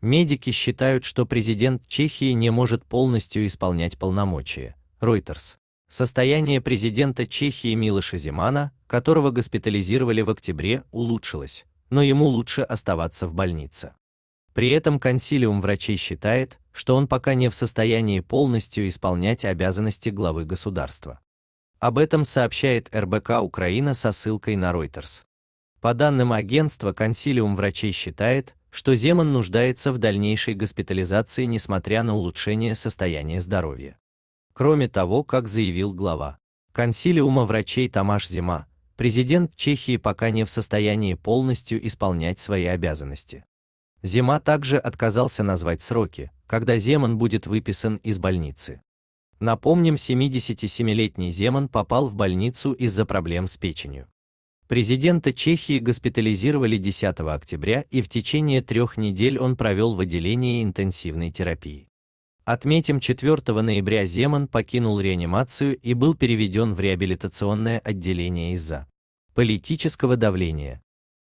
Медики считают, что президент Чехии не может полностью исполнять полномочия. Reuters. Состояние президента Чехии Милоша Земана, которого госпитализировали в октябре, улучшилось, но ему лучше оставаться в больнице. При этом консилиум врачей считает, что он пока не в состоянии полностью исполнять обязанности главы государства. Об этом сообщает РБК Украина со ссылкой на Reuters. По данным агентства, консилиум врачей считает, что Земан нуждается в дальнейшей госпитализации, несмотря на улучшение состояния здоровья. Кроме того, как заявил глава консилиума врачей Тамаш Зима, президент Чехии пока не в состоянии полностью исполнять свои обязанности. Зима также отказался назвать сроки, когда Земан будет выписан из больницы. Напомним, 77-летний Земан попал в больницу из-за проблем с печенью. Президента Чехии госпитализировали 10 октября и в течение трех недель он провел в отделении интенсивной терапии. Отметим, 4 ноября Земан покинул реанимацию и был переведен в реабилитационное отделение из-за политического давления,